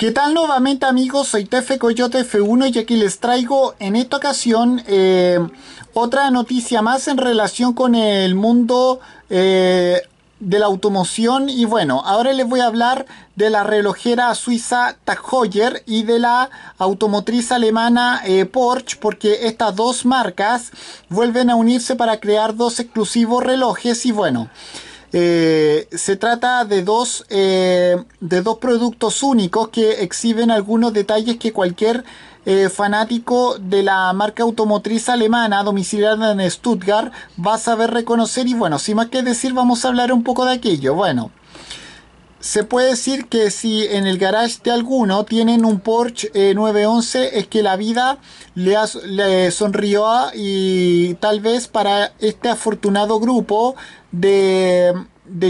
¿Qué tal nuevamente amigos? Soy Tefe Coyote F1 y aquí les traigo en esta ocasión eh, otra noticia más en relación con el mundo eh, de la automoción y bueno, ahora les voy a hablar de la relojera suiza Tag Heuer y de la automotriz alemana eh, Porsche porque estas dos marcas vuelven a unirse para crear dos exclusivos relojes y bueno... Eh, se trata de dos, eh, de dos productos únicos que exhiben algunos detalles que cualquier eh, fanático de la marca automotriz alemana domiciliada en Stuttgart va a saber reconocer y bueno, sin más que decir vamos a hablar un poco de aquello. Bueno, se puede decir que si en el garage de alguno tienen un Porsche 911 eh, es que la vida le, le, sonrió y tal vez para este afortunado grupo de,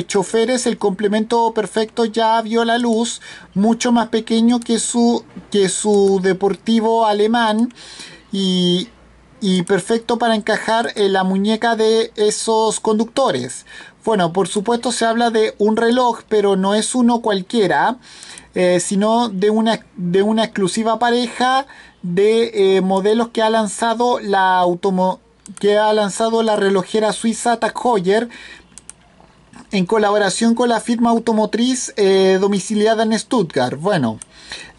choferes el complemento perfecto ya vio la luz mucho más pequeño que su, que su deportivo alemán y, y perfecto para encajar en la muñeca de esos conductores bueno, por supuesto se habla de un reloj, pero no es uno cualquiera, eh, sino de una, de una exclusiva pareja de eh, modelos que ha lanzado la que ha lanzado la relojera suiza Tag en colaboración con la firma automotriz eh, domiciliada en Stuttgart. Bueno,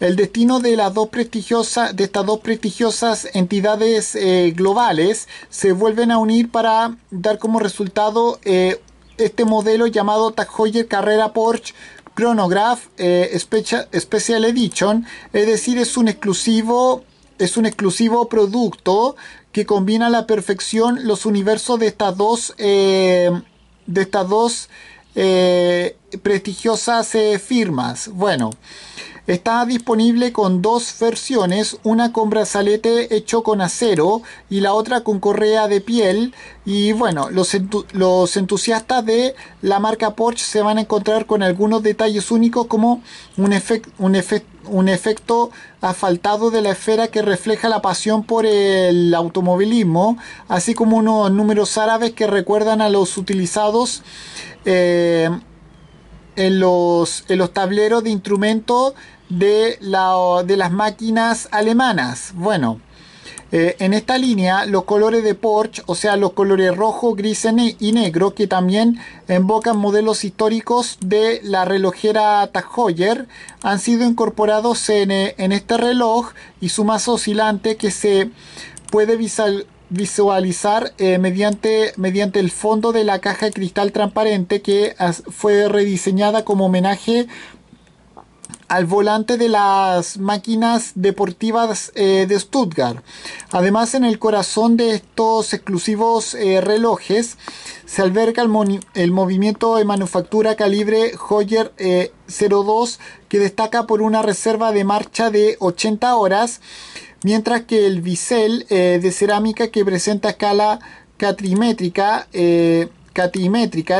el destino de, las dos prestigiosas, de estas dos prestigiosas entidades globales se vuelven a unir para dar como resultado este modelo llamado Tag Heuer Carrera Porsche Chronograph eh, Special, Edition, es decir, es un exclusivo es un exclusivo producto que combina a la perfección los universos de estas dos eh, de estas dos eh, prestigiosas firmas. Bueno, Está disponible con dos versiones, una con brazalete hecho con acero y la otra con correa de piel. Y bueno, los, los entusiastas de la marca Porsche se van a encontrar con algunos detalles únicos como un, un, un efecto asfaltado de la esfera que refleja la pasión por el automovilismo, así como unos números árabes que recuerdan a los utilizados. Eh, en los, los tableros de instrumentos de, la, de las máquinas alemanas. Bueno, eh, en esta línea, los colores de Porsche, o sea, los colores rojo, gris y negro, que también invocan modelos históricos de la relojera Tag Heuer, han sido incorporados en, eh, en, este reloj y su masa oscilante que se puede visual, visualizar eh, mediante, mediante el fondo de la caja de cristal transparente que fue rediseñada como homenaje al volante de las máquinas deportivas eh, de Stuttgart. Además, en el corazón de estos exclusivos eh, relojes se alberga el, movimiento de manufactura calibre Hoyer 02 que destaca por una reserva de marcha de 80 horas mientras que el bisel eh, de cerámica que presenta escala catrimétrica, eh,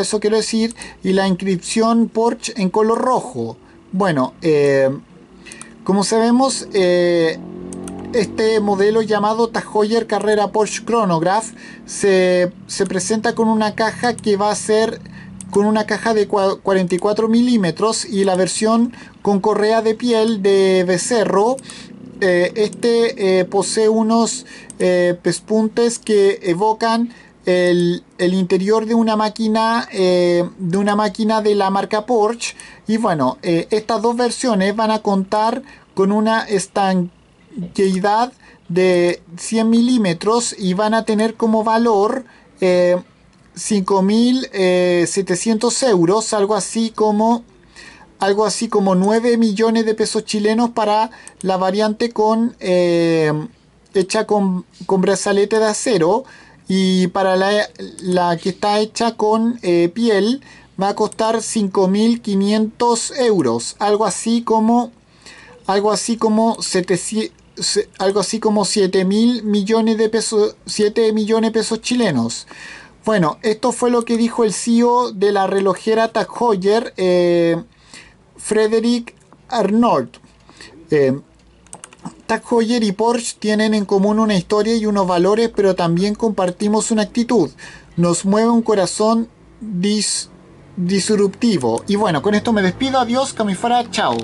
eso quiero decir, y la inscripción Porsche en color rojo. Bueno, eh, como sabemos, eh, este modelo llamado Tajoyer Carrera Porsche Chronograph se, se presenta con una caja que va a ser con una caja de 44 milímetros y la versión con correa de piel de becerro eh, este eh, posee unos eh, pespuntes que evocan el, interior de una máquina de una máquina de la marca Porsche y bueno estas dos versiones van a contar con una estanqueidad de 100 milímetros y van a tener como valor 5.700 euros algo así como algo así como 9 millones de pesos chilenos para la variante con eh, hecha con, brazalete de acero y para la, que está hecha con eh, piel va a costar 5.500 euros algo así como algo así como 700, algo así como 7 mil millones de pesos 7 millones de pesos chilenos bueno esto fue lo que dijo el CEO de la relojera Tag Heuer eh, Frederick Arnold. Eh, Tag y Porsche tienen en común una historia y unos valores, pero también compartimos una actitud. Nos mueve un corazón dis disruptivo. Y bueno, con esto me despido. Adiós, Camifara. Chao.